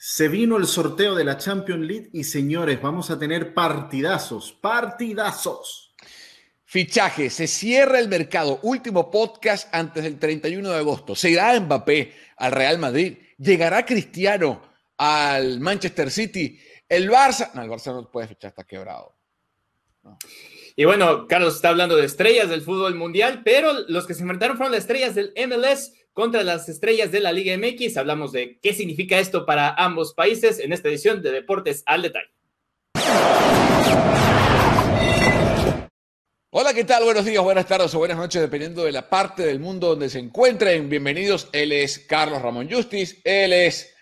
Se vino el sorteo de la Champions League y señores, vamos a tener partidazos, partidazos. Fichaje, se cierra el mercado. Último podcast antes del 31 de agosto. Se irá Mbappé al Real Madrid. Llegará Cristiano al Manchester City. El Barça, no, el Barça no puede fichar, está quebrado. Y bueno, Carlos está hablando de estrellas del fútbol mundial, pero los que se enfrentaron fueron las estrellas del MLS contra las estrellas de la Liga MX. Hablamos de qué significa esto para ambos países en esta edición de Deportes al Detalle. Hola, ¿qué tal? Buenos días, buenas tardes o buenas noches, dependiendo de la parte del mundo donde se encuentren. Bienvenidos, él es Carlos Ramón Justiz, él es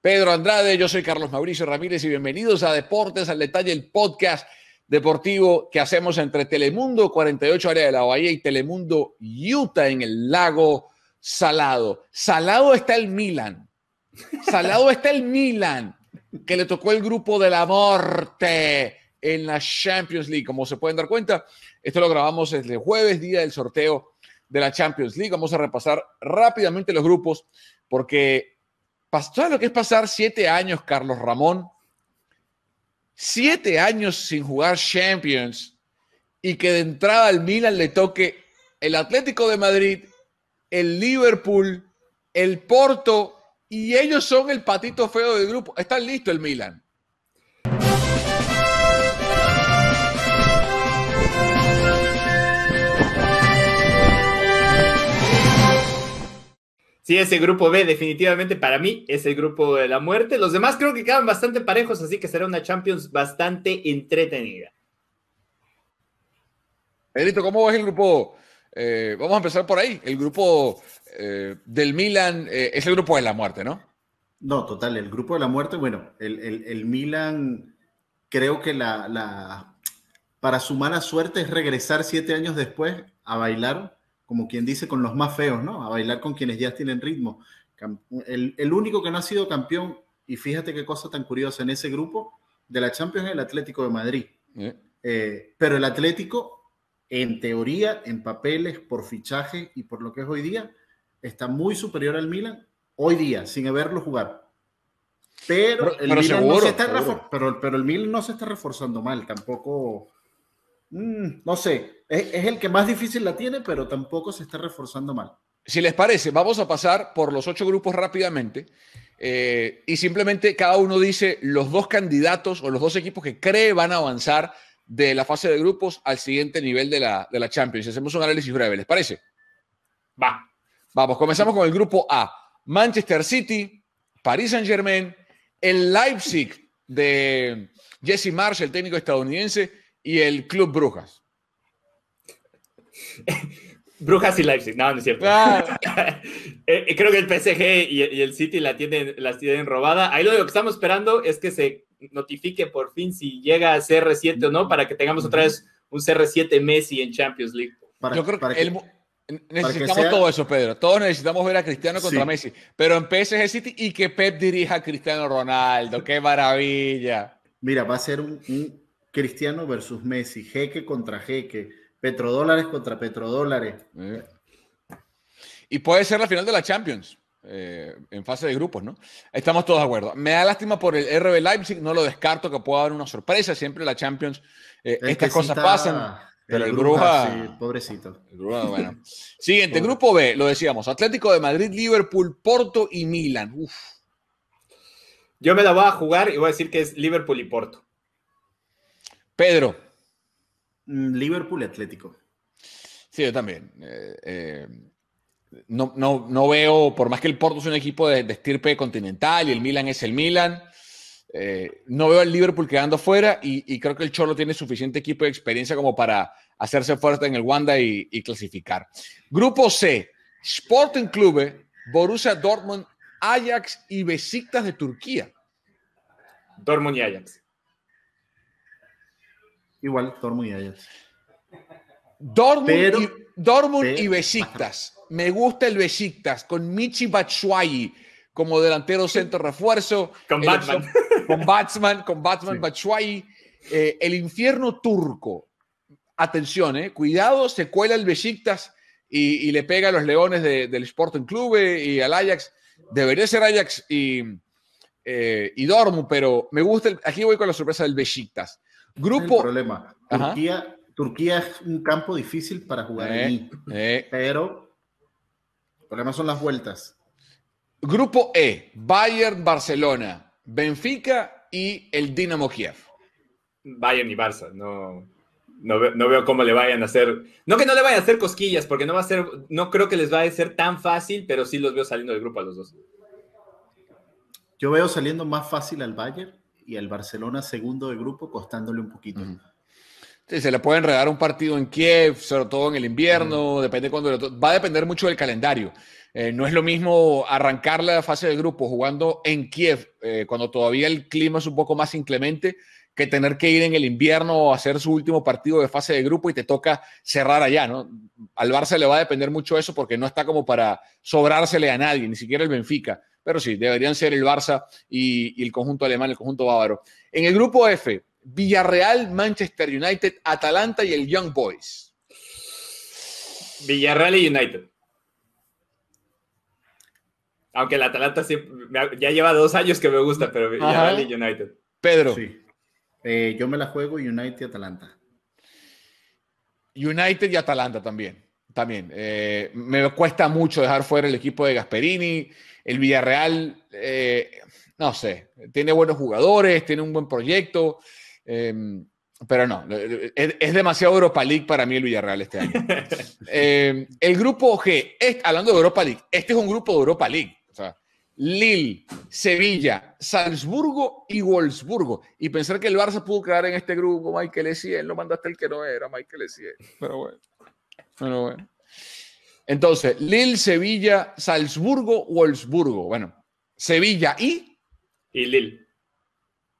Pedro Andrade, yo soy Carlos Mauricio Ramírez y bienvenidos a Deportes al Detalle, el podcast deportivo que hacemos entre Telemundo 48 Área de la Bahía y Telemundo Utah en el lago salado. Salado está el Milan. Salado está el Milan, que le tocó el grupo de la muerte en la Champions League. Como se pueden dar cuenta, esto lo grabamos el este jueves, día del sorteo de la Champions League. Vamos a repasar rápidamente los grupos, porque pasó lo que es pasar siete años, Carlos Ramón? Siete años sin jugar Champions y que de entrada al Milan le toque el Atlético de Madrid el Liverpool, el Porto, y ellos son el patito feo del grupo. Están listo el Milan. Sí, ese grupo B definitivamente para mí es el grupo de la muerte. Los demás creo que quedan bastante parejos, así que será una Champions bastante entretenida. Edito, ¿cómo va el grupo eh, vamos a empezar por ahí. El grupo eh, del Milan eh, es el grupo de la muerte, ¿no? No, total, el grupo de la muerte, bueno, el, Milan creo que la, para su mala suerte es regresar siete años después a bailar, como quien dice, con los más feos, ¿no? A bailar con quienes ya tienen ritmo. El, único que no ha sido campeón, y fíjate qué cosa tan curiosa en ese grupo, de la Champions es el Atlético de Madrid. pero el Atlético en teoría, en papeles, por fichaje y por lo que es hoy día, está muy superior al Milan hoy día, sin haberlo jugado. Pero, el, Milan, no se está reforzando mal, tampoco, mm, no sé, es, el que más difícil la tiene, pero tampoco se está reforzando mal. Si les parece, vamos a pasar por los ocho grupos rápidamente eh, y simplemente cada uno dice los dos candidatos o los dos equipos que cree van a avanzar de la fase de grupos al siguiente nivel de la, Champions. Hacemos un análisis breve, ¿les parece? Va. Vamos, comenzamos con el grupo A. Manchester City, Paris Saint-Germain, el Leipzig de Jesse Marsh, el técnico estadounidense, y el Club Brujas. Brujas y Leipzig, no, no es cierto. Ah. Eh, creo que el PSG y, el City la tienen, las tienen robada. Ahí lo que estamos esperando es que se notifique por fin si llega a CR7 o no, para que tengamos otra vez un CR7 Messi en Champions League. Yo creo que, necesitamos todo eso, Pedro. Todos necesitamos ver a Cristiano contra Messi, pero en PSG City y que Pep dirija a Cristiano Ronaldo. ¡Qué maravilla! Mira, va a ser un, Cristiano versus Messi, jeque contra jeque, petrodólares contra petrodólares. Eh. Y puede ser la final de la Champions. Eh, en fase de grupos, ¿no? Estamos todos de acuerdo. Me da lástima por el RB Leipzig, no lo descarto que pueda haber una sorpresa, siempre la Champions, eh, estas cosas pasan. Pero el, Bruja, pobrecito. El Bruja, bueno. Siguiente, grupo B, lo decíamos, Atlético de Madrid, Liverpool, Porto y Milan. Yo me la voy a jugar y voy a decir que es Liverpool y Porto. Pedro. Mm, Liverpool y Atlético. Sí, yo también. Eh, eh no, no, veo, por más que el Porto es un equipo de, estirpe continental y el Milan es el Milan, eh, no veo al Liverpool quedando fuera y, creo que el Cholo tiene suficiente equipo de experiencia como para hacerse fuerte en el Wanda y, clasificar. Grupo C, Sporting Clube, Borussia Dortmund, Ajax y Besiktas de Turquía. Dortmund y Ajax. Igual, Dortmund y Ajax. Dortmund, y, Dortmund y Besiktas. Me gusta el Besiktas con Michi Batshuayi como delantero centro refuerzo. Con el Batman. con Batman, con Batman eh, el infierno turco. Atención, eh, cuidado, se cuela el Besiktas y, le pega a los leones del Sporting Club y al Ajax. Debería ser Ajax y, eh, pero me gusta. aquí voy con la sorpresa del Besiktas. Grupo. problema. Turquía, Turquía es un campo difícil para jugar eh, eh. pero problema son las vueltas. Grupo E, Bayern, Barcelona, Benfica y el Dinamo Kiev. Bayern y Barça, no, no, veo, cómo le vayan a hacer, no que no le vayan a hacer cosquillas, porque no va a ser, no creo que les va a ser tan fácil, pero sí los veo saliendo del grupo a los dos. Yo veo saliendo más fácil al Bayern y al Barcelona segundo de grupo, costándole un poquito se le puede enredar un partido en Kiev, sobre todo en el invierno, depende cuando va a depender mucho del calendario. Eh, no es lo mismo arrancar la fase de grupo jugando en Kiev eh, cuando todavía el clima es un poco más inclemente que tener que ir en el invierno a hacer su último partido de fase de grupo y te toca cerrar allá, ¿no? Al Barça le va a depender mucho eso porque no está como para sobrársele a nadie, ni siquiera el Benfica. Pero sí, deberían ser el Barça y el conjunto alemán, el conjunto bávaro. En el grupo F, Villarreal, Manchester United, Atalanta y el Young Boys. Villarreal y United. Aunque el Atalanta ya lleva dos años que me gusta, pero Villarreal y United. Pedro. Eh, yo me la juego United y Atalanta. United y Atalanta también. También. Eh, me cuesta mucho dejar fuera el equipo de Gasperini. El Villarreal, eh, no sé, tiene buenos jugadores, tiene un buen proyecto. Em, pero no, es, demasiado Europa League para mí el Villarreal este año. Em, el grupo G, hablando de Europa League, este es un grupo de Europa League. Lille, Sevilla, Salzburgo y Wolfsburgo. Y pensar que el Barça pudo crear en este grupo, Michael Essien, lo mandaste el que no era, Michael Essien. Pero bueno, Entonces, Lille, Sevilla, Salzburgo, Wolfsburgo. Bueno, Sevilla y... Y Lille.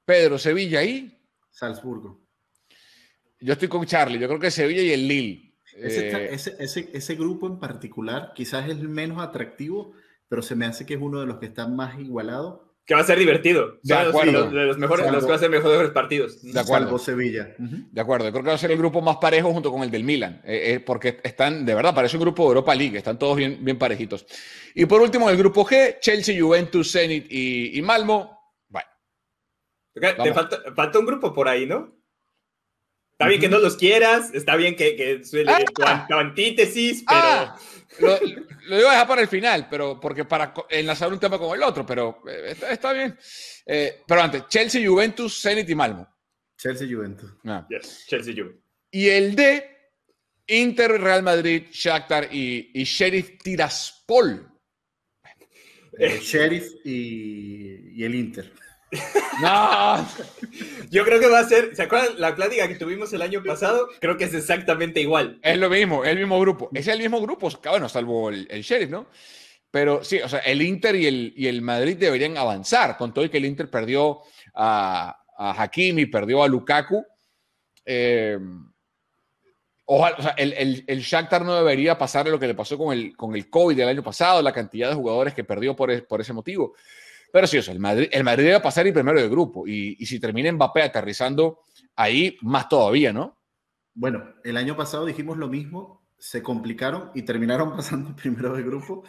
Pedro, Sevilla y... Salzburgo. Yo estoy con Charlie, yo creo que Sevilla y el Lille. Ese, eh, grupo en particular quizás es el menos atractivo, pero se me hace que es uno de los que está más igualado. Que va a ser divertido. De los, mejores, los que va a ser mejores partidos. De acuerdo. Salvo Sevilla. De acuerdo. Creo que va a ser el grupo más parejo junto con el del Milan. Eh, eh, porque están, de verdad, parece un grupo de Europa League. Están todos bien, bien parejitos. Y por último, el grupo G, Chelsea, Juventus, Zenit y, y Malmo falta, un grupo por ahí, ¿no? Está bien que no los quieras, está bien que, que suele ah. tu, antítesis, ah. pero. lo, iba a dejar para el final, pero porque para enlazar un tema con el otro, pero eh, está, bien. Eh, pero antes, Chelsea, Juventus, Zenit y Malmo. Chelsea, Juventus. Ah. Yes, Chelsea, Juventus. Y el de Inter, Real Madrid, Shakhtar y, Sheriff Tiraspol. Sheriff y el Inter. No. Yo creo que va a ser, ¿se acuerdan la plática que tuvimos el año pasado? Creo que es exactamente igual. Es lo mismo, es el mismo grupo. Es el mismo grupo, bueno, salvo el, Sheriff, ¿no? Pero sí, o sea, el Inter y el, y el Madrid deberían avanzar, con todo y que el Inter perdió a, a Hakimi, perdió a Lukaku. Eh, o sea, el, el, Shakhtar no debería pasar lo que le pasó con el, con el COVID del año pasado, la cantidad de jugadores que perdió por, por ese motivo. Pero sí, sea, el Madrid, el Madrid debe pasar y primero de grupo. Y, y si termina Mbappé aterrizando ahí, más todavía, ¿no? Bueno, el año pasado dijimos lo mismo se complicaron y terminaron pasando primero de grupo,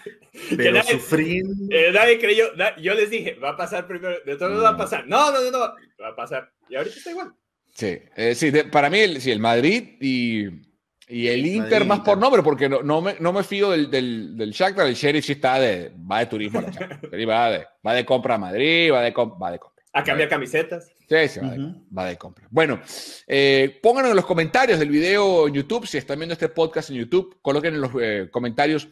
pero nadie, sufriendo. Eh, nadie creyó, yo les dije, va a pasar primero, de todos no. va a mm. pasar. No, no, no, no, va a pasar. Y ahorita está igual. Sí, eh, sí para mí, sí, el Madrid y y el Inter más por nombre, porque no, me, fío del, del, del Shakhtar. El Sheriff sí está de, va de turismo. va, de, va de compra a Madrid, va de, va de compra. A cambiar camisetas. Sí, sí, va, de, compra. Bueno, eh, en los comentarios del video en YouTube, si están viendo este podcast en YouTube, coloquen en los eh, comentarios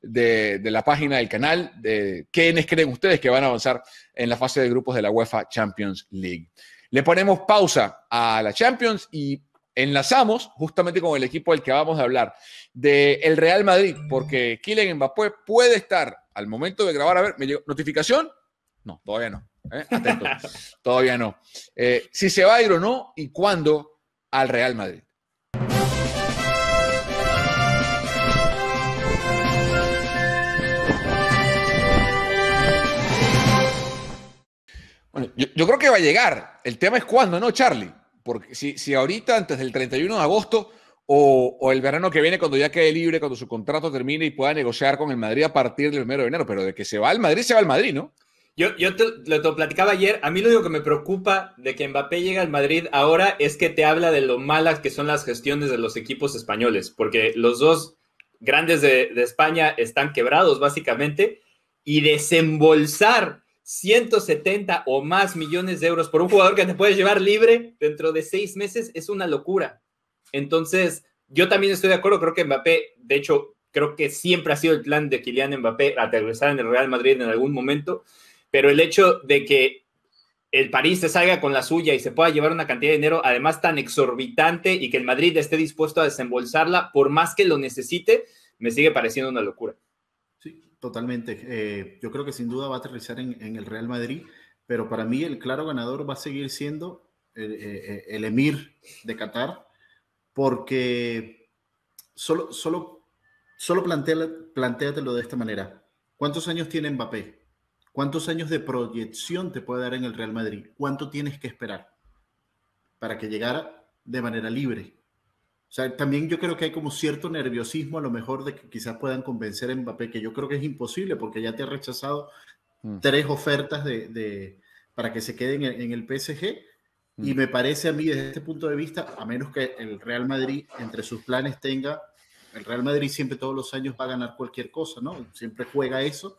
de, la página del canal de quiénes creen ustedes que van a avanzar en la fase de grupos de la UEFA Champions League. Le ponemos pausa a la Champions y enlazamos justamente con el equipo del que vamos a hablar, del Real Madrid, porque Kylian Mbappé puede estar al momento de grabar. A ver, ¿me llegó notificación? No, todavía no. ¿eh? Atento, todavía no. Eh, si se va a ir o no y cuándo al Real Madrid. Bueno, yo, yo creo que va a llegar. El tema es cuándo, ¿no, Charlie? Porque si, si ahorita, antes del 31 de agosto o, el verano que viene, cuando ya quede libre, cuando su contrato termine y pueda negociar con el Madrid a partir del 1 de enero, pero de que se va al Madrid, se va al Madrid, ¿no? Yo, yo te, lo, platicaba ayer, a mí lo único que me preocupa de que Mbappé llegue al Madrid ahora es que te habla de lo malas que son las gestiones de los equipos españoles, porque los dos grandes de, de España están quebrados básicamente y desembolsar 170 o más millones de euros por un jugador que te puede llevar libre dentro de seis meses es una locura. Entonces, yo también estoy de acuerdo, creo que Mbappé, de hecho, creo que siempre ha sido el plan de Kylian Mbappé aterrizar en el Real Madrid en algún momento, pero el hecho de que el París se salga con la suya y se pueda llevar una cantidad de dinero además tan exorbitante y que el Madrid esté dispuesto a desembolsarla por más que lo necesite, me sigue pareciendo una locura. Totalmente. Eh, yo creo que sin duda va a aterrizar en, el Real Madrid, pero para mí el claro ganador va a seguir siendo el, eh, eh, emir de Qatar, porque solo, solo, solo de esta manera. ¿Cuántos años tiene Mbappé? ¿Cuántos años de proyección te puede dar en el Real Madrid? ¿Cuánto tienes que esperar para que llegara de manera libre? O sea, también yo creo que hay como cierto nerviosismo a lo mejor de que quizás puedan convencer a Mbappé, que yo creo que es imposible porque ya te ha rechazado mm. tres ofertas de, para que se queden en, el PSG. Y mm. me parece a mí desde este punto de vista, a menos que el Real Madrid entre sus planes tenga, el Real Madrid siempre todos los años va a ganar cualquier cosa, ¿no? Siempre juega eso,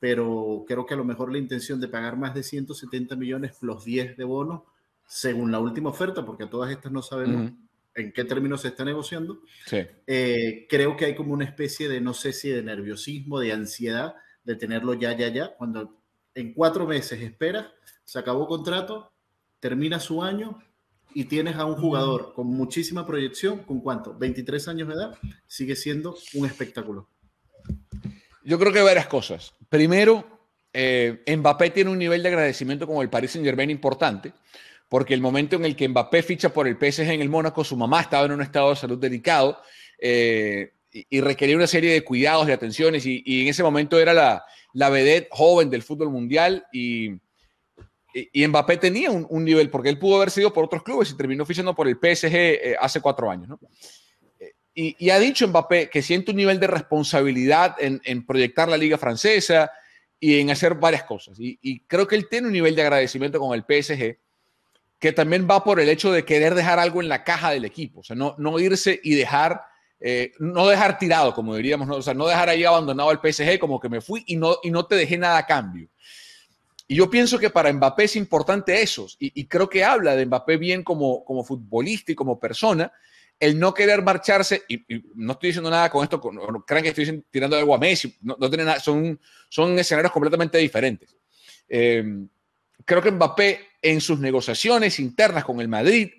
pero creo que a lo mejor la intención de pagar más de 170 millones los 10 de bono según la última oferta, porque a todas estas no sabemos en qué términos se está negociando, eh, creo que hay como una especie de, no sé si de nerviosismo, de ansiedad de tenerlo ya, ya, ya, cuando en cuatro meses esperas, se acabó contrato, termina su año y tienes a un jugador con muchísima proyección, con cuánto, 23 años de edad, sigue siendo un espectáculo. Yo creo que varias cosas. Primero, eh, Mbappé tiene un nivel de agradecimiento como el Paris Saint Germain importante, porque el momento en el que Mbappé ficha por el PSG en el Mónaco, su mamá estaba en un estado de salud delicado eh, y, requería una serie de cuidados, y atenciones, y, en ese momento era la, la, vedette joven del fútbol mundial y, y Mbappé tenía un, un, nivel, porque él pudo haber sido por otros clubes y terminó fichando por el PSG eh, hace cuatro años, ¿no? Eh, y, ha dicho Mbappé que siente un nivel de responsabilidad en, en, proyectar la liga francesa y en hacer varias cosas. y, creo que él tiene un nivel de agradecimiento con el PSG que también va por el hecho de querer dejar algo en la caja del equipo, o sea, no, irse y dejar, eh, no dejar tirado, como diríamos, ¿no? o sea, no dejar ahí abandonado al PSG como que me fui y no, y no te dejé nada a cambio. Y yo pienso que para Mbappé es importante eso, y, creo que habla de Mbappé bien como, como futbolista y como persona, el no querer marcharse, y, no estoy diciendo nada con esto, crean que estoy tirando algo a Messi, no, no nada, son, son escenarios completamente diferentes. Eh, creo que Mbappé en sus negociaciones internas con el Madrid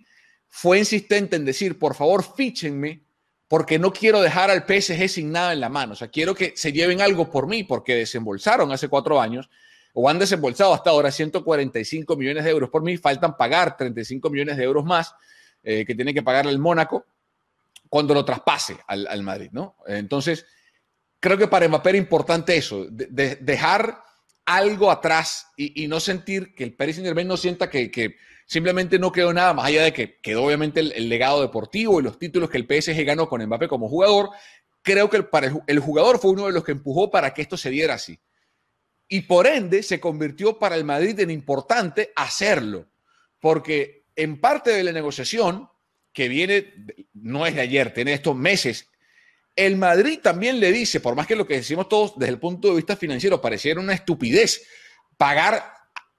fue insistente en decir, por favor, fíchenme, porque no quiero dejar al PSG sin nada en la mano. O sea, quiero que se lleven algo por mí, porque desembolsaron hace cuatro años o han desembolsado hasta ahora 145 millones de euros por mí, faltan pagar 35 millones de euros más eh, que tiene que pagar el Mónaco cuando lo traspase al, Madrid, ¿no? Entonces, creo que para Mbappé era importante eso, de dejar algo atrás y, no sentir que el Paris Saint Germain no sienta que, simplemente no quedó nada, más allá de que quedó obviamente el, legado deportivo y los títulos que el PSG ganó con Mbappé como jugador, creo que el, el jugador fue uno de los que empujó para que esto se diera así. Y por ende se convirtió para el Madrid en importante hacerlo, porque en parte de la negociación, que viene, no es de ayer, tiene estos meses el Madrid también le dice, por más que lo que decimos todos desde el punto de vista financiero pareciera una estupidez, pagar,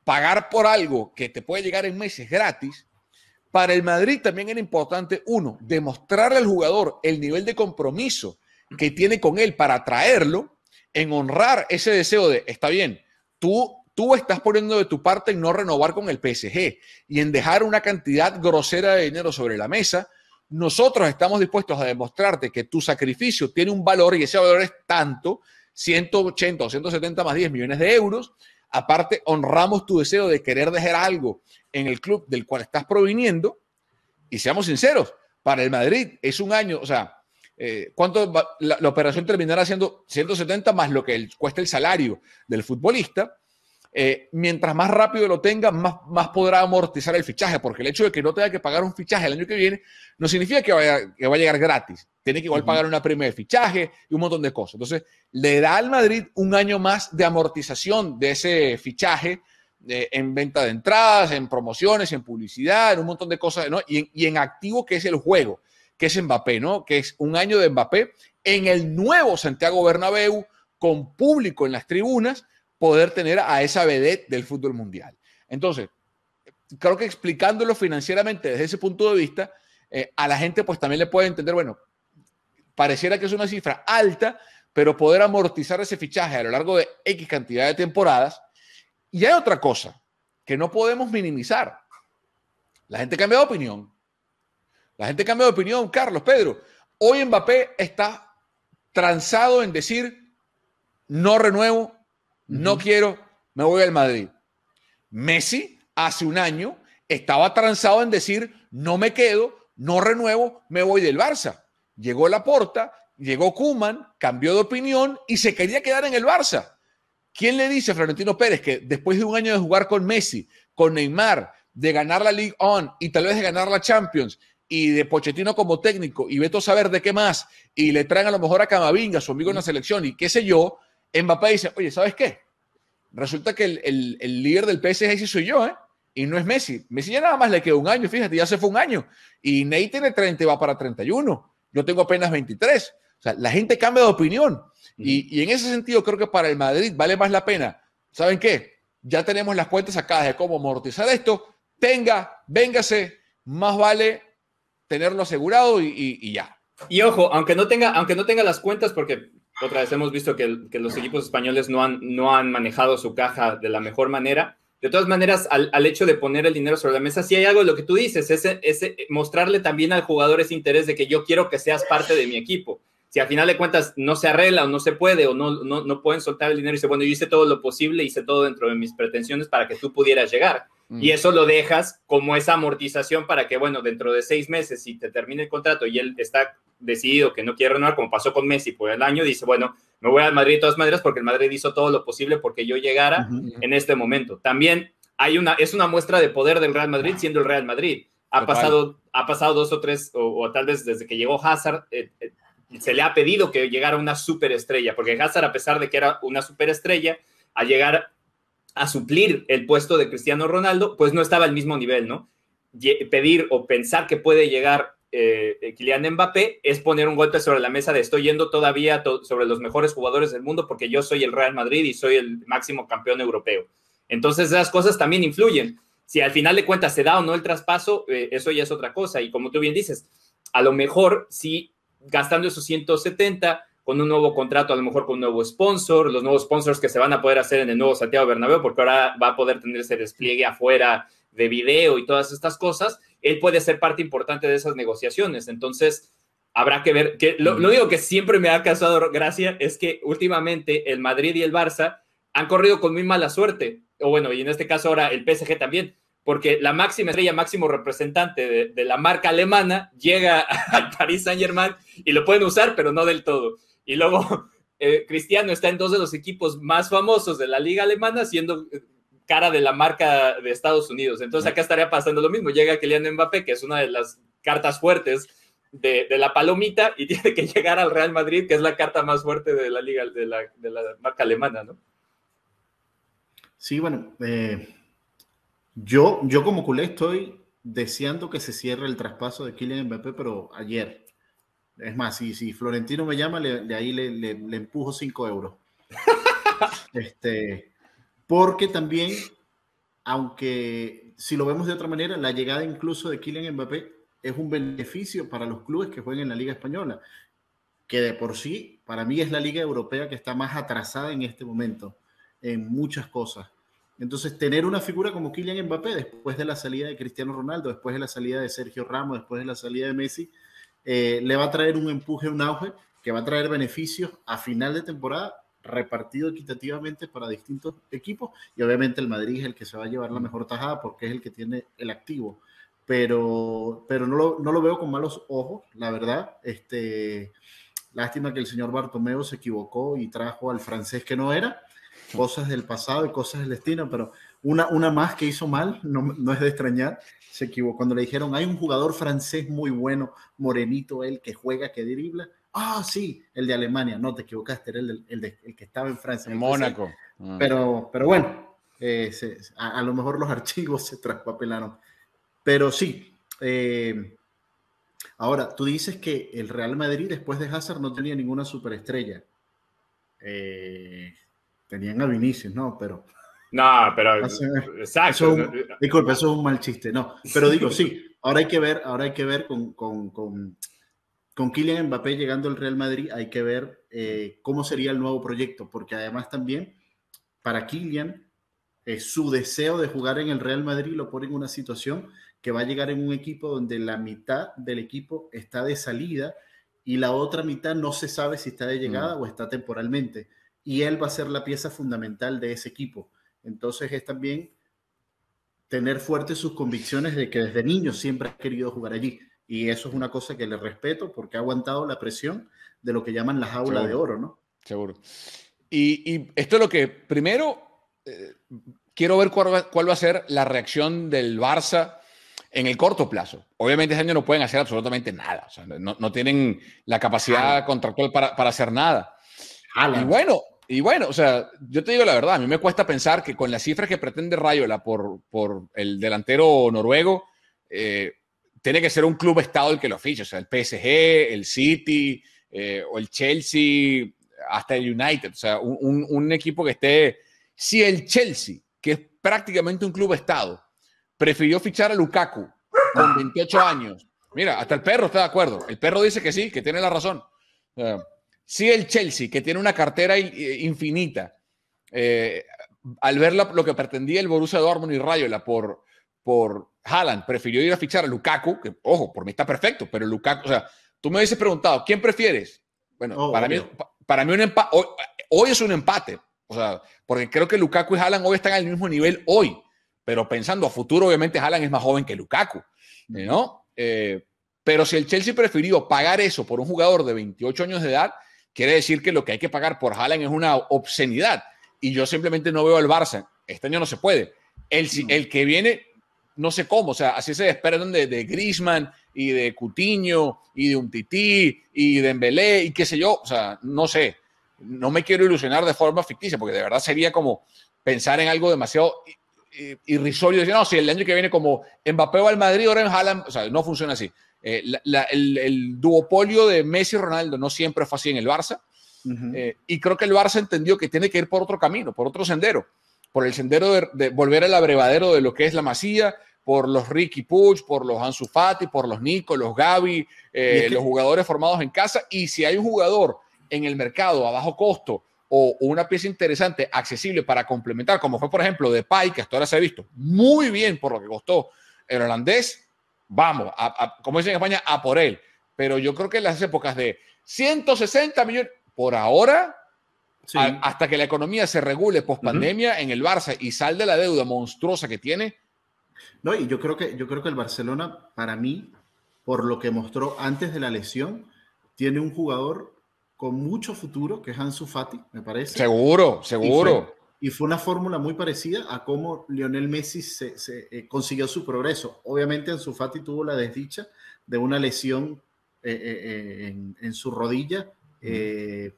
pagar por algo que te puede llegar en meses gratis, para el Madrid también era importante, uno, demostrarle al jugador el nivel de compromiso que tiene con él para traerlo, en honrar ese deseo de, está bien, tú, tú estás poniendo de tu parte en no renovar con el PSG y en dejar una cantidad grosera de dinero sobre la mesa nosotros estamos dispuestos a demostrarte que tu sacrificio tiene un valor y ese valor es tanto, 180 o 170 más 10 millones de euros. Aparte, honramos tu deseo de querer dejar algo en el club del cual estás proviniendo. Y seamos sinceros, para el Madrid es un año, o sea, eh, ¿cuánto la, operación terminará siendo 170 más lo que cuesta el salario del futbolista? Eh, mientras más rápido lo tenga, más, podrá amortizar el fichaje, porque el hecho de que no tenga que pagar un fichaje el año que viene no significa que, vaya, va a llegar gratis. Tiene que igual pagar una prima de fichaje y un montón de cosas. Entonces, le da al Madrid un año más de amortización de ese fichaje eh, en venta de entradas, en promociones, en publicidad, en un montón de cosas, ¿no? Y en, activo que es el juego, que es Mbappé, ¿no? Que es un año de Mbappé en el nuevo Santiago Bernabéu con público en las tribunas poder tener a esa vedette del fútbol mundial. Entonces, creo que explicándolo financieramente desde ese punto de vista, eh, a la gente pues también le puede entender, bueno, pareciera que es una cifra alta, pero poder amortizar ese fichaje a lo largo de X cantidad de temporadas. Y hay otra cosa que no podemos minimizar. La gente cambia de opinión. La gente cambia de opinión, Carlos, Pedro. Hoy Mbappé está tranzado en decir, no renuevo no quiero, me voy al Madrid. Messi hace un año estaba transado en decir, no me quedo, no renuevo, me voy del Barça. Llegó la porta, llegó Kuman, cambió de opinión y se quería quedar en el Barça. ¿Quién le dice a Florentino Pérez que después de un año de jugar con Messi, con Neymar, de ganar la League On y tal vez de ganar la Champions y de Pochettino como técnico y Beto saber de qué más y le traen a lo mejor a Camavinga, su amigo en la selección y qué sé yo, Mbappé dice, oye, ¿sabes qué? Resulta que el, líder del PSG soy yo, ¿eh? Y no es Messi. Messi ya nada más le quedó un año, fíjate, ya se fue un año. Y Ney tiene 30 y va para 31. Yo tengo apenas 23. O sea, la gente cambia de opinión. y, en ese sentido, creo que para el Madrid vale más la pena. ¿Saben qué? Ya tenemos las cuentas sacadas de cómo amortizar esto. Tenga, véngase, más vale tenerlo asegurado y, ya. Y ojo, aunque no tenga, aunque no tenga las cuentas, porque otra vez hemos visto que, que los equipos españoles no han, no han manejado su caja de la mejor manera. De todas maneras, al, al, hecho de poner el dinero sobre la mesa, si sí hay algo de lo que tú dices, es, es, mostrarle también al jugador ese interés de que yo quiero que seas parte de mi equipo. Si al final de cuentas no se arregla o no se puede o no, no, no pueden soltar el dinero y dice, bueno, yo hice todo lo posible, hice todo dentro de mis pretensiones para que tú pudieras llegar y eso lo dejas como esa amortización para que, bueno, dentro de seis meses, si te termina el contrato y él está decidido que no quiere renovar, como pasó con Messi por el año, dice, bueno, me voy al Madrid de todas maneras porque el Madrid hizo todo lo posible porque yo llegara en este momento. También hay una, es una muestra de poder del Real Madrid siendo el Real Madrid. Ha, pasado, ha pasado dos o tres, o, tal vez desde que llegó Hazard, eh, eh, se le ha pedido que llegara una superestrella, porque Hazard, a pesar de que era una superestrella, al llegar a suplir el puesto de Cristiano Ronaldo, pues no estaba al mismo nivel, ¿no? Pedir o pensar que puede llegar eh, Kylian Mbappé es poner un golpe sobre la mesa de estoy yendo todavía sobre los mejores jugadores del mundo porque yo soy el Real Madrid y soy el máximo campeón europeo. Entonces esas cosas también influyen. Si al final de cuentas se da o no el traspaso, eh, eso ya es otra cosa. Y como tú bien dices, a lo mejor si gastando esos 170 con un nuevo contrato, a lo mejor con un nuevo sponsor, los nuevos sponsors que se van a poder hacer en el nuevo Santiago Bernabéu, porque ahora va a poder tener ese despliegue afuera de video y todas estas cosas, él puede ser parte importante de esas negociaciones. Entonces, habrá que ver, que lo, único que siempre me ha causado gracia es que últimamente el Madrid y el Barça han corrido con muy mala suerte, o bueno, y en este caso ahora el PSG también, porque la máxima estrella, máximo representante de, la marca alemana llega al Paris Saint Germain y lo pueden usar, pero no del todo. Y luego eh, Cristiano está en dos de los equipos más famosos de la liga alemana, siendo eh, cara de la marca de Estados Unidos. Entonces acá estaría pasando lo mismo. Llega Kylian Mbappé, que es una de las cartas fuertes de, la palomita, y tiene que llegar al Real Madrid, que es la carta más fuerte de la liga, de la, marca alemana, ¿no? Sí, bueno, eh, yo, yo como culé estoy deseando que se cierre el traspaso de Kylian Mbappé, pero ayer. Es más, si, si Florentino me llama, de ahí le, empujo 5 euros. este, porque también, aunque si lo vemos de otra manera, la llegada incluso de Kylian Mbappé es un beneficio para los clubes que juegan en la Liga Española, que de por sí, para mí es la Liga Europea que está más atrasada en este momento, en muchas cosas. Entonces, tener una figura como Kylian Mbappé después de la salida de Cristiano Ronaldo, después de la salida de Sergio Ramos, después de la salida de Messi, eh, le va a traer un empuje, un auge, que va a traer beneficios a final de temporada repartido equitativamente para distintos equipos y obviamente el Madrid es el que se va a llevar la mm. mejor tajada porque es el que tiene el activo. Pero, pero no, lo, veo con malos ojos, la verdad. Este, lástima que el señor Bartomeo se equivocó y trajo al francés que no era cosas del pasado y cosas del destino, pero una, una más que hizo mal, no, no es de extrañar, se equivocó. Cuando le dijeron, hay un jugador francés muy bueno, morenito él, que juega, que dribla. Ah, sí, el de Alemania, no te equivocaste, era el, el, el que estaba en Francia. En Mónaco. Mm. Pero, pero bueno, eh, a, lo mejor los archivos se traspapelaron. Pero sí, eh, ahora tú dices que el Real Madrid después de Hazard no tenía ninguna superestrella. Eh, Tenían a Vinicius, ¿no? Pero. No, pero. exacto. Eso, eh, eso es un mal chiste, no. Pero digo, sí, ahora hay que ver, ahora hay que ver con, con, con, con Kylian Mbappé llegando al Real Madrid, hay que ver eh, cómo sería el nuevo proyecto, porque además también para Kylian eh, su deseo de jugar en el Real Madrid lo pone en una situación que va a llegar en un equipo donde la mitad del equipo está de salida y la otra mitad no se sabe si está de llegada mm. o está temporalmente y él va a ser la pieza fundamental de ese equipo. Entonces es también tener fuertes sus convicciones de que desde niño siempre ha querido jugar allí. Y eso es una cosa que le respeto porque ha aguantado la presión de lo que llaman las aulas de oro, ¿no? Seguro. Y, esto es lo que, primero, eh, quiero ver cuál va, a ser la reacción del Barça en el corto plazo. Obviamente este año no pueden hacer absolutamente nada, no, tienen la capacidad contractual para, hacer nada. Y bueno, y bueno, o sea, yo te digo la verdad, a mí me cuesta pensar que con las cifras que pretende Rayola por, por el delantero noruego, eh, tiene que ser un club estado el que lo fiche, o sea, el PSG, el City eh, o el Chelsea, hasta el United, o sea, un, equipo que esté, si el Chelsea, que es prácticamente un club estado, prefirió fichar a Lukaku con 28 años, mira, hasta el perro está de acuerdo, el perro dice que sí, que tiene la razón. Si el Chelsea, que tiene una cartera eh, infinita, eh, al ver lo que pretendía el Borussia Dortmund y Rayola por, por Haaland, prefirió ir a fichar a Lukaku, que ojo, por mí está perfecto, pero Lukaku, o sea, tú me hubieses preguntado, ¿quién prefieres? Bueno, oh, para, mí, para mí un hoy, es un empate, o sea, porque creo que Lukaku y Haaland hoy están al mismo nivel hoy, pero pensando a futuro, obviamente Haaland es más joven que Lukaku, ¿no? Eh, pero si el Chelsea prefirió pagar eso por un jugador de 28 años de edad, quiere decir que lo que hay que pagar por Haaland es una obscenidad. Y yo simplemente no veo al Barça. Este año no se puede. El, el que viene, no sé cómo. O sea, así se esperan de, de Grisman y de Cutiño y de un Tití y de Embelé y qué sé yo. O sea, no sé. No me quiero ilusionar de forma ficticia porque de verdad sería como pensar en algo demasiado irrisorio. Decir, no, si el año que viene como Mbappé al Madrid, ahora en Haaland. O sea, no funciona así. Eh, el, duopolio de Messi y Ronaldo no siempre fue así en el Barça. Eh, y creo que el Barça entendió que tiene que ir por otro camino, por otro sendero, por el sendero de, volver al abrevadero de lo que es la masía, por los Ricky Puch, por los Ansu Fati, por los Nico, los Gaby, eh, los jugadores formados en casa. Y si hay un jugador en el mercado a bajo costo o una pieza interesante, accesible para complementar, como fue por ejemplo de pai que hasta ahora se ha visto muy bien por lo que costó el holandés, vamos, a, como dicen en España, a por él. Pero yo creo que en las épocas de 160 millones, por ahora, hasta que la economía se regule post pandemia en el Barça y sal de la deuda monstruosa que tiene. No, y yo creo que, yo creo que el Barcelona, para mí, por lo que mostró antes de la lesión, tiene un jugador con mucho futuro, que es Ansu Fati, me parece. Seguro, seguro. Y fue una fórmula muy parecida a cómo Lionel Messi se, eh, consiguió su progreso. Obviamente Ansu Fati tuvo la desdicha de una lesión eh, eh, en, su rodilla, que,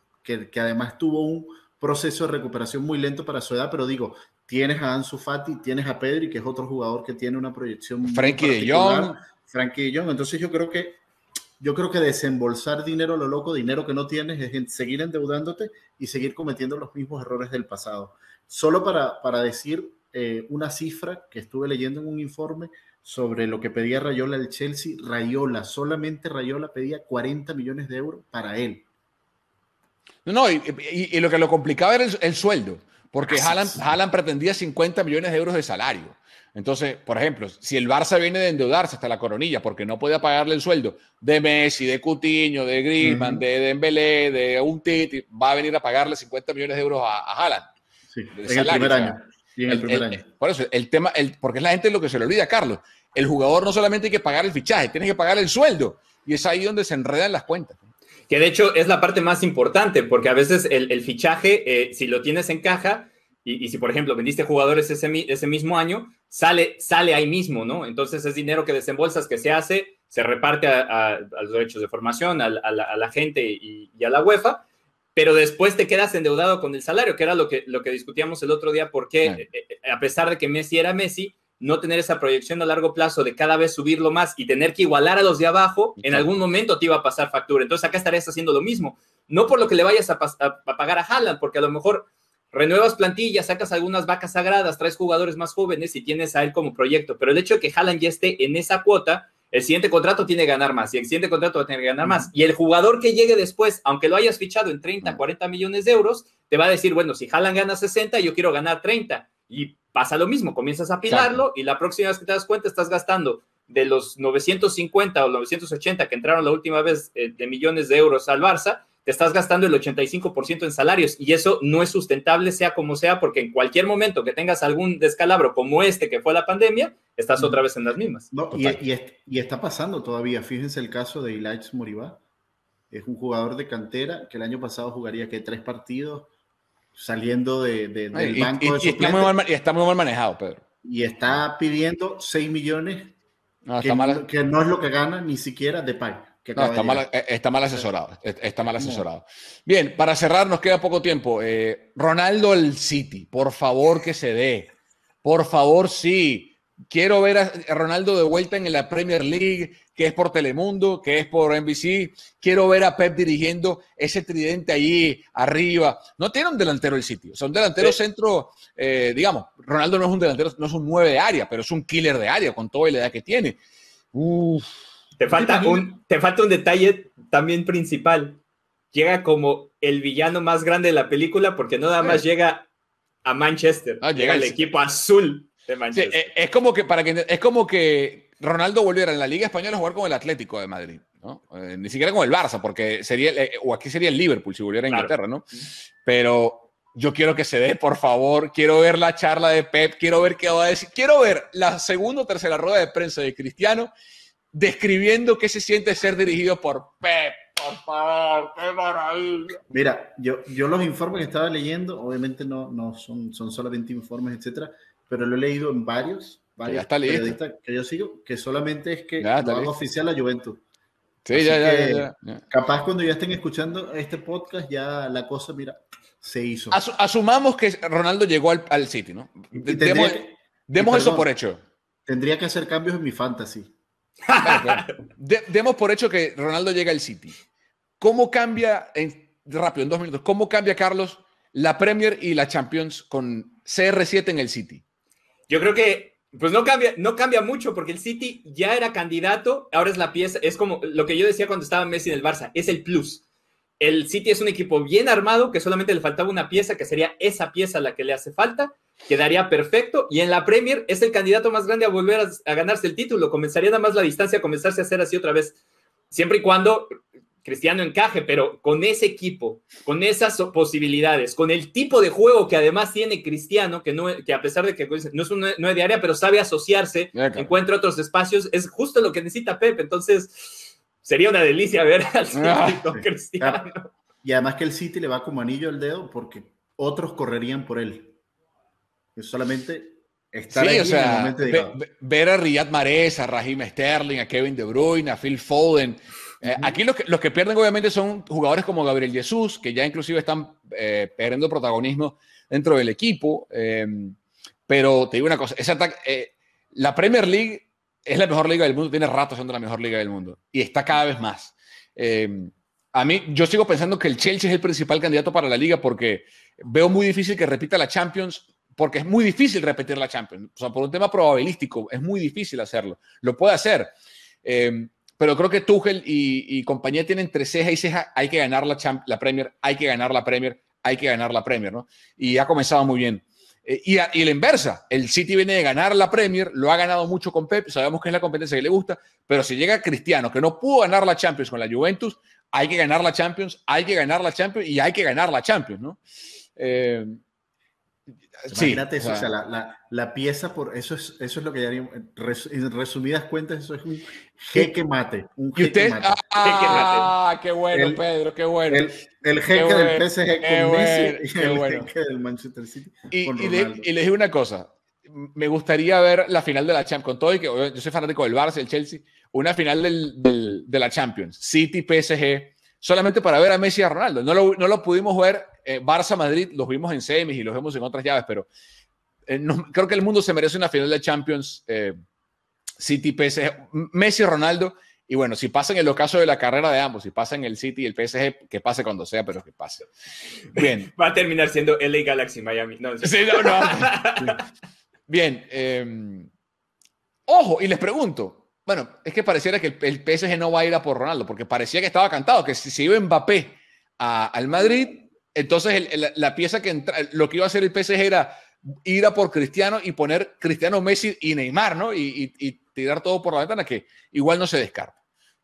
además tuvo un proceso de recuperación muy lento para su edad, pero digo, tienes a Ansu Fati, tienes a Pedri, que es otro jugador que tiene una proyección. Frankie de Jong. Frankie de Jong. Entonces yo creo que yo creo que desembolsar dinero a lo loco, dinero que no tienes, es seguir endeudándote y seguir cometiendo los mismos errores del pasado. Solo para, decir eh, una cifra que estuve leyendo en un informe sobre lo que pedía Rayola del Chelsea, Rayola, solamente Rayola pedía 40 millones de euros para él. No, y, lo que lo complicaba era el, sueldo, porque Haaland, pretendía 50 millones de euros de salario. Entonces, por ejemplo, si el Barça viene de endeudarse hasta la coronilla porque no podía pagarle el sueldo de Messi, de Cutiño, de Griezmann, de Dembélé, de un Titi, va a venir a pagarle 50 millones de euros a, a Haaland. Sí, en el primer año. Por eso, el tema, el, porque es la gente lo que se le olvida, Carlos. El jugador no solamente hay que pagar el fichaje, tiene que pagar el sueldo. Y es ahí donde se enredan las cuentas. Que de hecho es la parte más importante, porque a veces el, fichaje, eh, si lo tienes en caja, y, si por ejemplo vendiste jugadores ese, ese mismo año, sale, sale ahí mismo, ¿no? Entonces es dinero que desembolsas, que se hace, se reparte a, los derechos de formación, a, a la, gente y a la UEFA pero después te quedas endeudado con el salario, que era lo que, lo que discutíamos el otro día, porque eh, eh, a pesar de que Messi era Messi, no tener esa proyección a largo plazo de cada vez subirlo más y tener que igualar a los de abajo, en algún momento te iba a pasar factura. Entonces acá estarías haciendo lo mismo. No por lo que le vayas a, pagar a Haaland, porque a lo mejor renuevas plantillas, sacas algunas vacas sagradas, traes jugadores más jóvenes y tienes a él como proyecto. Pero el hecho de que Haaland ya esté en esa cuota el siguiente contrato tiene que ganar más y el siguiente contrato va a tener que ganar más. Y el jugador que llegue después, aunque lo hayas fichado en 30, 40 millones de euros, te va a decir, bueno, si Haaland gana 60, yo quiero ganar 30. Y pasa lo mismo, comienzas a apilarlo y la próxima vez que te das cuenta estás gastando de los 950 o 980 que entraron la última vez eh, de millones de euros al Barça, te estás gastando el 85% en salarios y eso no es sustentable, sea como sea, porque en cualquier momento que tengas algún descalabro como este que fue la pandemia, estás otra vez en las mismas. y, está pasando todavía. Fíjense el caso de Ilaix Moribá Es un jugador de cantera que el año pasado jugaría que tres partidos saliendo de, del banco está muy mal, y está muy mal manejado, Pedro. Y está pidiendo 6 millones ah, que, no es lo que gana ni siquiera de pai. Eh, está, mal, asesorado. Eh, está mal asesorado. Bien, para cerrar, nos queda poco tiempo. Eh, Ronaldo al City, por favor que se dé. Por favor, sí. Quiero ver a Ronaldo de vuelta en la Premier League, que es por Telemundo, que es por NBC. Quiero ver a Pep dirigiendo ese tridente ahí arriba. No tiene un delantero el City, son delanteros delantero centro, digamos, Ronaldo no es un delantero, no es un 9 de área, pero es un killer de área con toda la edad que tiene. uff te falta, un, te falta un detalle también principal. Llega como el villano más grande de la película porque no nada más eh. llega a Manchester. Ah, llega el equipo azul de Manchester. Eh, es como que para que es como que Ronaldo volviera en la Liga Española a jugar con el Atlético de Madrid. ¿no? Eh, ni siquiera con el Barça, porque sería, o aquí sería el Liverpool si volviera a Inglaterra, ¿no? Pero yo quiero que se dé, por favor, quiero ver la charla de Pep, quiero ver qué va a decir, quiero ver la segunda o tercera rueda de prensa de Cristiano describiendo qué se siente ser dirigido por Pep. Por favor, qué maravilla. Mira, yo, yo los informes que estaba leyendo, obviamente no, no son, son solamente informes, etcétera, pero lo he leído en varios, varios ya está periodistas que yo sigo, que solamente es que lo oficial la Juventus. Sí, ya, ya, ya, Capaz cuando ya estén escuchando este podcast, ya la cosa, mira, se hizo. asumamos que Ronaldo llegó al, al City, ¿no? Demos, eso por hecho. Tendría que hacer cambios en mi fantasy demos por hecho que Ronaldo llega al City. ¿Cómo cambia, rápido, en dos minutos, cómo cambia, Carlos, la Premier y la Champions con CR7 en el City? Yo creo que pues no cambia, no cambia mucho porque el City ya era candidato, ahora es la pieza, es como lo que yo decía cuando estaba Messi en el Barça, es el plus. El City es un equipo bien armado que solamente le faltaba una pieza, que sería esa pieza la que le hace falta. Quedaría perfecto. Y en la Premier es el candidato más grande a volver a, ganarse el título. Comenzaría nada más la distancia a comenzarse a hacer así otra vez. Siempre y cuando Cristiano encaje, pero con ese equipo, con esas posibilidades, con el tipo de juego que además tiene Cristiano, que, no, que a pesar de que pues, no es un de área, pero sabe asociarse, encuentra otros espacios, es justo lo que necesita Pep. Entonces, sería una delicia ver al ah, City Cristiano. Y además que el City le va como anillo al dedo porque otros correrían por él. Es solamente estar ahí o sea, ver a Riyad Mahrez, a Raheem Sterling, a Kevin De Bruyne, a Phil Foden. Eh, aquí los que, los que pierden obviamente son jugadores como Gabriel Jesús, que ya inclusive están eh, perdiendo protagonismo dentro del equipo. Eh, pero te digo una cosa, la Premier League es la mejor liga del mundo, tiene rato siendo la mejor liga del mundo y está cada vez más. Em, a mí, yo sigo pensando que el Chelsea es el principal candidato para la liga porque veo muy difícil que repita la Champions, porque es muy difícil repetir la Champions. O sea, por un tema probabilístico, es muy difícil hacerlo. Lo puede hacer. Em, pero creo que Tuchel y, compañía tienen entre ceja y ceja, hay que ganar la, la Premier, hay que ganar la Premier, hay que ganar la Premier, ¿no? Y ha comenzado muy bien. Eh, y, la inversa, el City viene de ganar la Premier, lo ha ganado mucho con Pep, sabemos que es la competencia que le gusta, pero si llega Cristiano, que no pudo ganar la Champions con la Juventus, hay que ganar la Champions, hay que ganar la Champions y hay que ganar la Champions, ¿no? Eh, Imagínate eso, o sea, la, la, pieza por eso es eso es lo que ya res, en resumidas cuentas eso es un jeque mate, un usted? Ah, mate. Ah, qué bueno, Pedro, qué bueno. El, el jeque del PSG que con Messi y el bueno. jeque del Manchester City y, y, le, y, les una cosa, me gustaría ver la final de la Champions con todo y que yo soy fanático del Barça, el Chelsea, una final del, de la Champions, City PSG solamente para ver a Messi y a Ronaldo. No lo, pudimos ver eh, Barça-Madrid, los vimos en semis y los vemos en otras llaves, pero eh, creo que el mundo se merece una final de Champions eh, City-PSG, Messi-Ronaldo. Y bueno, si pasan en el ocaso de la carrera de ambos, si pasan en el City y el PSG, que pase cuando sea, pero que pase. Bien. Va a terminar siendo LA Galaxy Miami. sí, no, no. Bien. Em, ojo, y les pregunto, bueno, es que pareciera que el, PSG no va a ir a por Ronaldo, porque parecía que estaba cantado, que si se iba Mbappé al Madrid, entonces la pieza que lo que iba a hacer el PSG era ir a por Cristiano y poner Cristiano Messi y Neymar, ¿no? Y, tirar todo por la ventana, que igual no se descarta.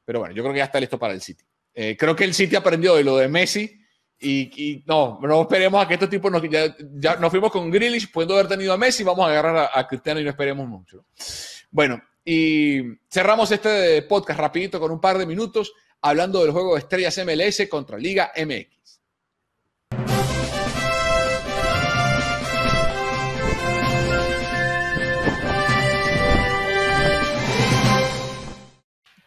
Pero bueno, yo creo que ya está listo para el City. Eh, creo que el City aprendió de lo de Messi y, no, no esperemos a que estos tipos nos, ya, nos fuimos con Grealish, pudiendo haber tenido a Messi, vamos a agarrar a Cristiano y no esperemos mucho. Bueno, y cerramos este podcast rapidito con un par de minutos hablando del juego de estrellas MLS contra Liga MX.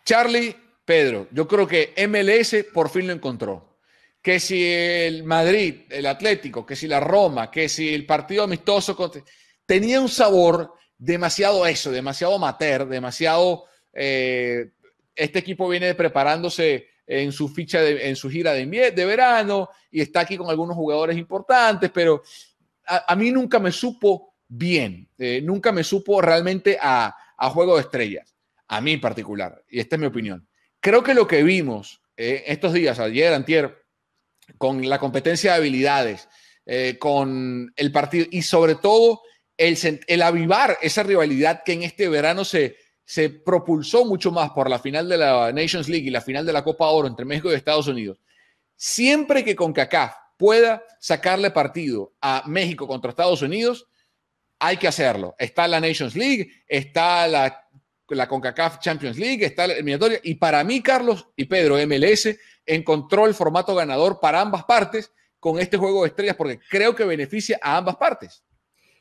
Charlie, Pedro, yo creo que MLS por fin lo encontró. Que si el Madrid, el Atlético, que si la Roma, que si el partido amistoso, tenía un sabor demasiado eso, demasiado amateur, demasiado... Eh, este equipo viene preparándose en su ficha, en su gira de, de, verano y está aquí con algunos jugadores importantes, pero a, mí nunca me supo bien, eh, nunca me supo realmente a, a, juego de estrellas, a mí en particular, y esta es mi opinión. Creo que lo que vimos eh, estos días, ayer, antier, con la competencia de habilidades, con el partido y sobre todo el, avivar esa rivalidad que en este verano se, se propulsó mucho más por la final de la Nations League y la final de la Copa Oro entre México y Estados Unidos. Siempre que CONCACAF pueda sacarle partido a México contra Estados Unidos, hay que hacerlo. Está la Nations League, está la, la CONCACAF Champions League, está la eliminatoria. Y para mí, Carlos y Pedro, MLS encontró el formato ganador para ambas partes con este juego de estrellas porque creo que beneficia a ambas partes.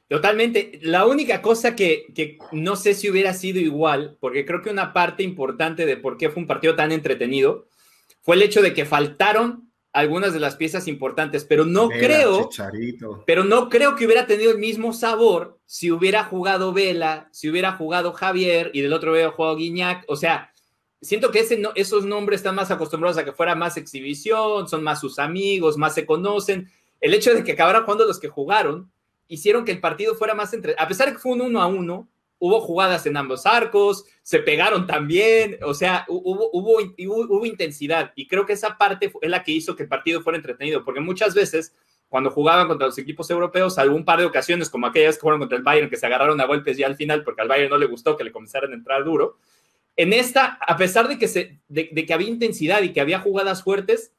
Totalmente. La única cosa que, no sé si hubiera sido igual, porque creo que una parte importante de por qué fue un partido tan entretenido fue el hecho de que faltaron algunas de las piezas importantes, pero no creo, pero no creo que hubiera tenido el mismo sabor si hubiera jugado Vela, si hubiera jugado Javier y del otro hubiera jugado Guiñac, o sea, siento que esos nombres están más acostumbrados a que fuera más exhibición, son más sus amigos, más se conocen. El hecho de que acabaran jugando los que jugaron hicieron que el partido fuera más entre. A pesar de que fue un uno a uno, hubo jugadas en ambos arcos, se pegaron también, o sea, hubo, hubo, hubo, intensidad. Y creo que esa parte es la que hizo que el partido fuera entretenido, porque muchas veces cuando jugaban contra los equipos europeos, algún par de ocasiones, como aquellas que fueron contra el Bayern, que se agarraron a golpes ya al final, porque al Bayern no le gustó que le comenzaran a entrar duro. En esta, a pesar de que, se, de, que había intensidad y que había jugadas fuertes,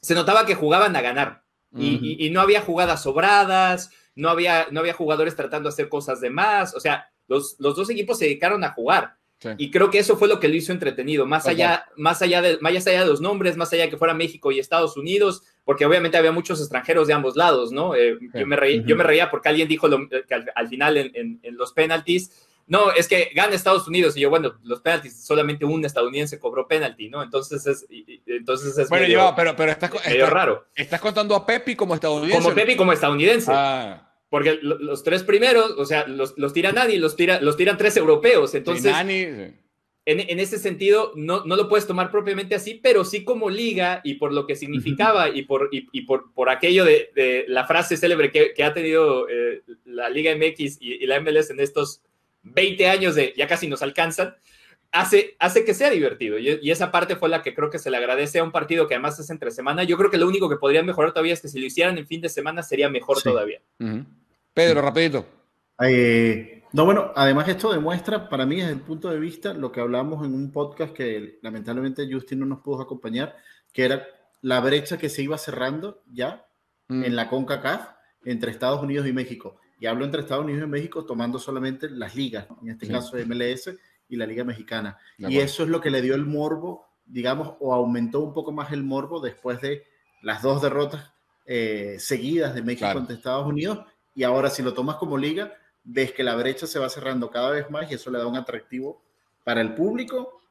se notaba que jugaban a ganar. y, no había jugadas sobradas, no había, no había jugadores tratando de hacer cosas de más, o sea, los, los dos equipos se dedicaron a jugar. Y creo que eso fue lo que lo hizo entretenido, más allá, más, allá de, más allá de los nombres, más allá de que fuera México y Estados Unidos, porque obviamente había muchos extranjeros de ambos lados, ¿no? Eh, yo, me yo me reía porque alguien dijo que al, final en, en los penalties no, es que gana Estados Unidos. Y yo, bueno, los penaltis, solamente un estadounidense cobró penalti, ¿no? Entonces es. Entonces es bueno, yo, pero, estás, raro. Estás contando a Pepi como estadounidense. Como Pepe como estadounidense. Ah. Porque los tres primeros, o sea, los, los tira Nani, los, tira, los tiran tres europeos. Entonces. En, ese sentido, no, no, lo puedes tomar propiamente así, pero sí como liga y por lo que significaba y por, por, aquello de, la frase célebre que, ha tenido eh, la Liga MX y, la MLS en estos 20 años de ya casi nos alcanzan, hace, hace que sea divertido. Y, esa parte fue la que creo que se le agradece a un partido que además es entre semana. Yo creo que lo único que podrían mejorar todavía es que si lo hicieran en fin de semana sería mejor todavía. Pedro, rapidito. Eh, no, bueno, además esto demuestra para mí desde el punto de vista lo que hablamos en un podcast que lamentablemente Justin no nos pudo acompañar, que era la brecha que se iba cerrando ya mm. en la CONCACAF entre Estados Unidos y México y hablo entre Estados Unidos y México tomando solamente las ligas, en este caso MLS y la Liga Mexicana. Y eso es lo que le dio el morbo, digamos, o aumentó un poco más el morbo después de las dos derrotas eh, seguidas de México ante Estados Unidos. Y ahora si lo tomas como liga, ves que la brecha se va cerrando cada vez más y eso le da un atractivo para el público,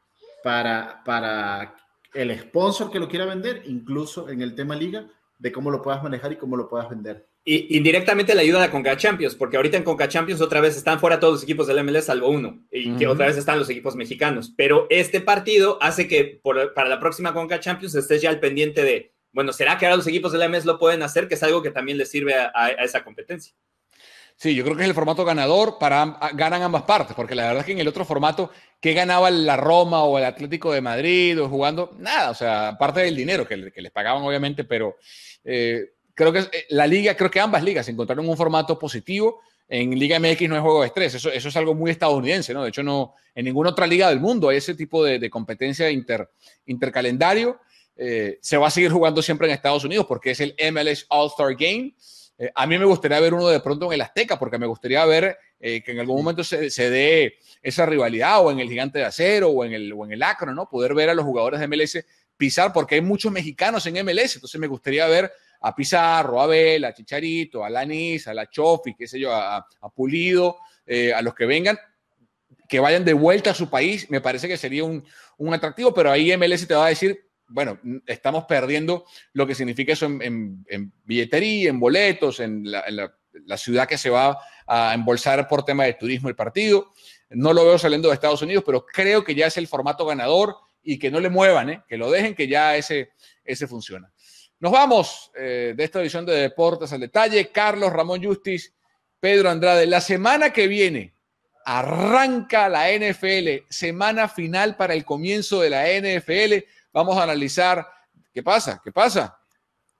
para, para el sponsor que lo quiera vender, incluso en el tema liga, de cómo lo puedas manejar y cómo lo puedas vender indirectamente la ayuda de la Conca Champions, porque ahorita en Conca Champions otra vez están fuera todos los equipos del MLS salvo uno, y que otra vez están los equipos mexicanos. Pero este partido hace que para la próxima Conca Champions estés ya al pendiente de, bueno, ¿será que ahora los equipos del MLS lo pueden hacer? Que es algo que también les sirve a, esa competencia. Sí, yo creo que es el formato ganador para ganan ambas partes, porque la verdad es que en el otro formato, ¿qué ganaba la Roma o el Atlético de Madrid o jugando? Nada, o sea, aparte del dinero que, les pagaban, obviamente, pero eh, creo que eh, la liga, creo que ambas ligas encontraron un formato positivo. En Liga MX no es juego de estrés, eso, es algo muy estadounidense, ¿no? De hecho, no, en ninguna otra liga del mundo hay ese tipo de, competencia inter, intercalendario. Eh, se va a seguir jugando siempre en Estados Unidos porque es el MLS All-Star Game. Eh, a mí me gustaría ver uno de pronto en el Azteca porque me gustaría ver que en algún momento se, se, dé esa rivalidad o en el Gigante de Acero o en el, o en el Acro, ¿no? Poder ver a los jugadores de MLS pisar porque hay muchos mexicanos en MLS, entonces me gustaría ver a Pizarro, a abel a Chicharito, a Lanis, a la Chofi, qué sé yo, a, Pulido, eh, a los que vengan, que vayan de vuelta a su país, me parece que sería un, atractivo, pero ahí MLS te va a decir, bueno, estamos perdiendo lo que significa eso en, en, billetería, en boletos, en, la, ciudad que se va a embolsar por tema de turismo el partido. No lo veo saliendo de Estados Unidos, pero creo que ya es el formato ganador y que no le muevan, ¿eh? que lo dejen, que ya ese, ese funciona. Nos vamos eh, de esta edición de Deportes al Detalle. Carlos Ramón Justis, Pedro Andrade. La semana que viene arranca la NFL, semana final para el comienzo de la NFL. Vamos a analizar qué pasa, qué pasa.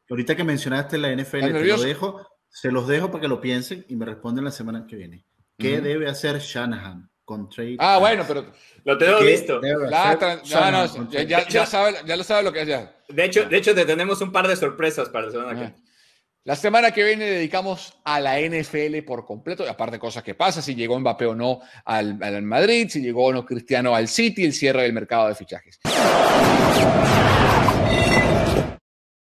Ahorita que mencionaste la NFL, dejo, se los dejo para que lo piensen y me responden la semana que viene. ¿Qué debe hacer Shanahan? Ah, bueno, pero. Lo tengo listo. ya, sabe, ya, lo sabe lo que es De hecho, de hecho, te tenemos un par de sorpresas para la semana que La semana que viene dedicamos a la NFL por completo, y aparte de cosas que pasan, si llegó Mbappé o no al, al Madrid, si llegó o no Cristiano al City, el cierre del mercado de fichajes.